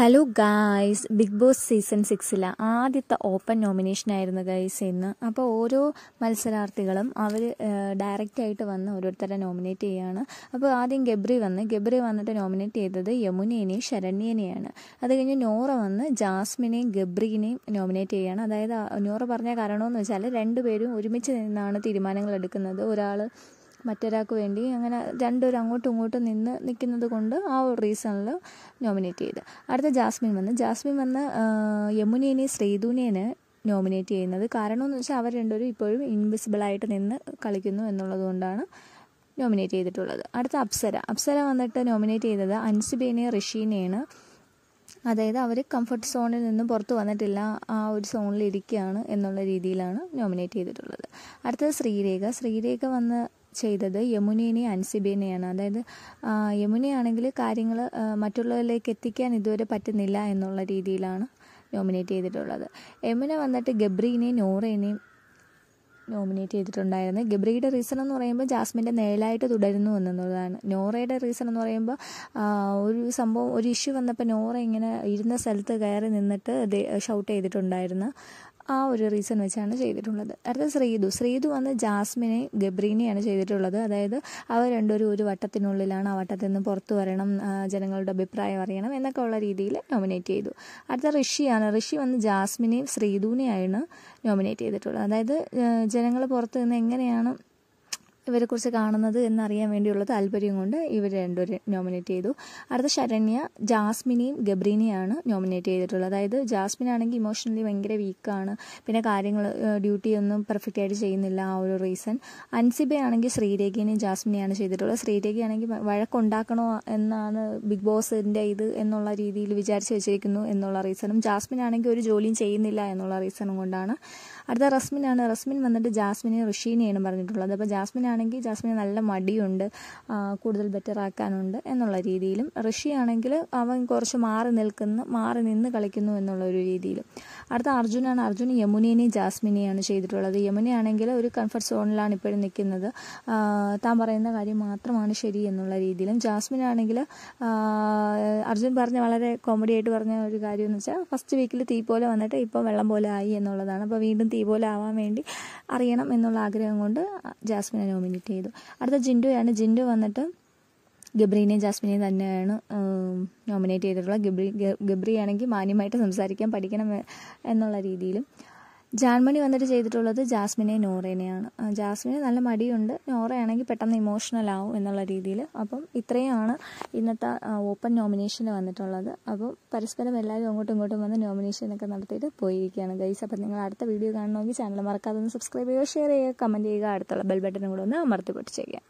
hello guys Bigg Boss season സിക്സിലെ ആദ്യത്തെ open nomination ആയിരുന്നു ഗൈസ് ഇന്ന് അപ്പോൾ ഓരോ മത്സരാർത്ഥികളും അവർ ഡയറക്റ്റായിട്ട് വന്ന് ഓരോരുത്തരെ നോമിനേറ്റ് ചെയ്യുകയാണ് അപ്പോൾ ആദ്യം ഗബ്രി വന്ന് ഗബ്രി വന്നിട്ട് നോമിനേറ്റ് ചെയ്തത് യമുനേനെയും ശരണ്യേനെയാണ് അത് കഴിഞ്ഞ് നോറ വന്ന് ജാസ്മിനെയും ഗബ്രീനെയും നോമിനേറ്റ് ചെയ്യുകയാണ് അതായത് നോറ പറഞ്ഞ കാരണമെന്ന് വെച്ചാൽ രണ്ടുപേരും ഒരുമിച്ച് നിന്നാണ് തീരുമാനങ്ങൾ എടുക്കുന്നത് ഒരാൾ മറ്റൊരാൾക്ക് വേണ്ടി അങ്ങനെ രണ്ടുപേരും അങ്ങോട്ടും ഇങ്ങോട്ടും നിന്ന് നിൽക്കുന്നത് കൊണ്ട് ആ ഒരു റീസണിൽ നോമിനേറ്റ് ചെയ്ത് അടുത്ത ജാസ്മിൻ വന്ന് ജാസ്മിൻ വന്ന് യമുനേനെ ശ്രീധുനേന് നോമിനേറ്റ് ചെയ്യുന്നത് കാരണം എന്ന് വെച്ചാൽ അവർ രണ്ടുപേരും ഇപ്പോഴും ഇൻവിസിബിളായിട്ട് നിന്ന് കളിക്കുന്നു എന്നുള്ളത് കൊണ്ടാണ് നോമിനേറ്റ് ചെയ്തിട്ടുള്ളത് അടുത്ത അപ്സര അപ്സര വന്നിട്ട് നോമിനേറ്റ് ചെയ്തത് അൻസുബേനെ ഋഷീനെയാണ് അതായത് അവർ കംഫർട്ട് സോണിൽ നിന്ന് പുറത്ത് വന്നിട്ടില്ല ആ ഒരു സോണിൽ ഇരിക്കുകയാണ് എന്നുള്ള രീതിയിലാണ് നോമിനേറ്റ് ചെയ്തിട്ടുള്ളത് അടുത്തത് ശ്രീരേഖ ശ്രീരേഖ വന്ന് ചെയ്തത് യമുനേനെ അൻസിബേനെയാണ് അതായത് യമുനയാണെങ്കിൽ കാര്യങ്ങൾ മറ്റുള്ളവരിലേക്ക് എത്തിക്കാൻ ഇതുവരെ പറ്റുന്നില്ല എന്നുള്ള രീതിയിലാണ് നോമിനേറ്റ് ചെയ്തിട്ടുള്ളത് യമുന വന്നിട്ട് ഗബ്രീനെയും നോറേനെയും നോമിനേറ്റ് ചെയ്തിട്ടുണ്ടായിരുന്നത് ഗബ്രിയുടെ റീസൺ എന്ന് പറയുമ്പോൾ ജാസ്മിൻ്റെ നേലായിട്ട് തുടരുന്നു എന്നുള്ളതാണ് നോറയുടെ റീസൺ എന്ന് പറയുമ്പോൾ ഒരു സംഭവം ഒരു ഇഷ്യൂ വന്നപ്പോൾ നോറ ഇങ്ങനെ ഇരുന്ന സ്ഥലത്ത് കയറി നിന്നിട്ട് ഷൗട്ട് ചെയ്തിട്ടുണ്ടായിരുന്നു ആ ഒരു റീസൺ വെച്ചാണ് ചെയ്തിട്ടുള്ളത് അടുത്ത ശ്രീതു ശ്രീതു വന്ന് ജാസ്മിനെ ഗബ്രീനെയാണ് ചെയ്തിട്ടുള്ളത് അതായത് അവർ രണ്ടുപേരും ഒരു വട്ടത്തിനുള്ളിലാണ് ആ വട്ടത്തിൽ നിന്ന് പുറത്തു വരണം ജനങ്ങളുടെ അഭിപ്രായം അറിയണം എന്നൊക്കെ ഉള്ള രീതിയിൽ നോമിനേറ്റ് ചെയ്തു അടുത്ത ഋഷിയാണ് ഋഷി വന്ന് ജാസ്മിനെയും ശ്രീതുവിനെയാണ് നോമിനേറ്റ് ചെയ്തിട്ടുള്ളത് അതായത് ജനങ്ങൾ പുറത്തു നിന്ന് എങ്ങനെയാണ് ഇവരെക്കുറിച്ച് കാണുന്നത് എന്നറിയാൻ വേണ്ടിയുള്ള താല്പര്യം കൊണ്ട് ഇവർ രണ്ടുപേരും നോമിനേറ്റ് ചെയ്തു അടുത്ത ശരണ്യ ജാസ്മിനെയും ഗബ്രീനെയാണ് നോമിനേറ്റ് ചെയ്തിട്ടുള്ളത് അതായത് ജാസ്മിൻ ആണെങ്കിൽ ഇമോഷണലി ഭയങ്കര വീക്കാണ് പിന്നെ കാര്യങ്ങൾ ഡ്യൂട്ടി ഒന്നും പെർഫെക്റ്റ് ആയിട്ട് ചെയ്യുന്നില്ല ആ ഒരു റീസൺ അൻസിബയാണെങ്കിൽ ശ്രീരേഖിനെയും ജാസ്മിനെയാണ് ചെയ്തിട്ടുള്ളത് ശ്രീരേഖയാണെങ്കിൽ വഴക്കുണ്ടാക്കണോ എന്നാണ് ബിഗ് ബോസിൻ്റെ ഇത് എന്നുള്ള രീതിയിൽ വിചാരിച്ച് വെച്ചിരിക്കുന്നു എന്നുള്ള റീസണും ജാസ്മിൻ ആണെങ്കിൽ ഒരു ജോലിയും ചെയ്യുന്നില്ല എന്നുള്ള റീസണും കൊണ്ടാണ് അടുത്ത റസ്മിനാണ് റസ്മിൻ വന്നിട്ട് ജാസ്മിനെയും ഋഷീനെയാണ് പറഞ്ഞിട്ടുള്ളത് അപ്പോൾ ജാസ്മിൻ ആണെങ്കിൽ ജാസ്മിന് നല്ല മടിയുണ്ട് കൂടുതൽ ബെറ്റർ ആക്കാനുണ്ട് എന്നുള്ള രീതിയിലും ഋഷി ആണെങ്കിൽ അവൻ കുറച്ച് മാറി നിൽക്കുന്നു മാറി നിന്ന് കളിക്കുന്നു എന്നുള്ള ഒരു രീതിയിലും അടുത്ത അർജുനാണ് അർജുൻ യമുനേനെയും ജാസ്മിനെയാണ് ചെയ്തിട്ടുള്ളത് യമുനയാണെങ്കിൽ ഒരു കംഫർട്ട് സോണിലാണ് ഇപ്പോഴും നിൽക്കുന്നത് താൻ പറയുന്ന കാര്യം മാത്രമാണ് ശരി എന്നുള്ള രീതിയിലും ജാസ്മിൻ ആണെങ്കിൽ അർജുൻ പറഞ്ഞ വളരെ കോമഡി ആയിട്ട് പറഞ്ഞ ഒരു കാര്യം എന്ന് വെച്ചാൽ ഫസ്റ്റ് വീക്കിൽ തീ പോലെ വന്നിട്ട് ഇപ്പോൾ വെള്ളം പോലെ ആയി എന്നുള്ളതാണ് അപ്പോൾ വീണ്ടും തീ പോലെ ആവാൻ വേണ്ടി അറിയണം എന്നുള്ള ആഗ്രഹം കൊണ്ട് ജാസ്മിൻ നോമിനേറ്റ് ചെയ്തു അടുത്ത ജിൻഡോയാണ് ജിൻഡോ വന്നിട്ട് ഗബ്രീനെയും ജാസ്മിനെയും തന്നെയാണ് നോമിനേറ്റ് ചെയ്തിട്ടുള്ളത് ഗബ്രി ഗബ്രി ആണെങ്കിൽ മാന്യമായിട്ട് സംസാരിക്കാൻ പഠിക്കണം എന്നുള്ള രീതിയിലും ജാൻമണി വന്നിട്ട് ചെയ്തിട്ടുള്ളത് ജാസ്മിനെ നോറേനെയാണ് ജാസ്മിന് നല്ല മടിയുണ്ട് നോറയാണെങ്കിൽ പെട്ടെന്ന് ഇമോഷണൽ ആവും എന്നുള്ള രീതിയിൽ അപ്പം ഇത്രയാണ് ഇന്നത്തെ ഓപ്പൺ നോമിനേഷന് വന്നിട്ടുള്ളത് അപ്പം പരസ്പരം എല്ലാവരും അങ്ങോട്ടും ഇങ്ങോട്ടും വന്ന് നോമിനേഷനൊക്കെ നടത്തിയിട്ട് പോയിരിക്കുകയാണ് ഗൈസ് അപ്പം നിങ്ങൾ അടുത്ത വീഡിയോ കാണണമെങ്കിൽ ചാനൽ മറക്കാതെ ഒന്ന് സബ്സ്ക്രൈബ് ചെയ്യുക ഷെയർ ചെയ്യുക കമൻറ്റ് ചെയ്യുക അടുത്തുള്ള ബെൽ ബട്ടനും കൂടെ ഒന്ന് അമർത്തി പൊട്ടിച്ചേക്കുക